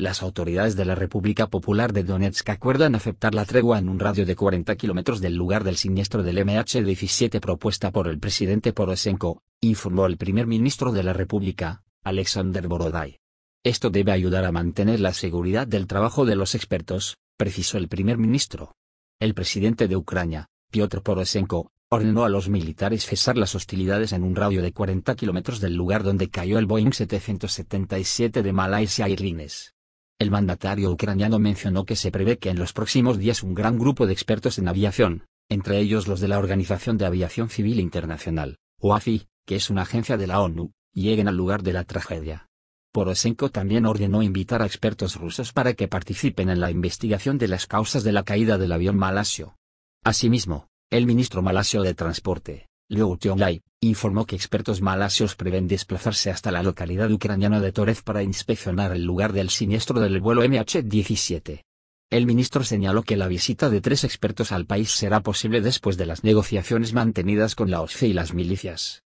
Las autoridades de la República Popular de Donetsk acuerdan aceptar la tregua en un radio de 40 kilómetros del lugar del siniestro del MH17 propuesta por el presidente Poroshenko, informó el primer ministro de la República, Alexander Borodai. Esto debe ayudar a mantener la seguridad del trabajo de los expertos, precisó el primer ministro. El presidente de Ucrania, Piotr Poroshenko, ordenó a los militares cesar las hostilidades en un radio de 40 kilómetros del lugar donde cayó el Boeing 777 de Malaysia Airlines. El mandatario ucraniano mencionó que se prevé que en los próximos días un gran grupo de expertos en aviación, entre ellos los de la Organización de Aviación Civil Internacional, OACI, que es una agencia de la ONU, lleguen al lugar de la tragedia. Poroshenko también ordenó invitar a expertos rusos para que participen en la investigación de las causas de la caída del avión malasio. Asimismo, el ministro malasio de Transporte, Liu Tionglai, informó que expertos malasios prevén desplazarse hasta la localidad ucraniana de Torez para inspeccionar el lugar del siniestro del vuelo MH17. El ministro señaló que la visita de tres expertos al país será posible después de las negociaciones mantenidas con la OSCE y las milicias.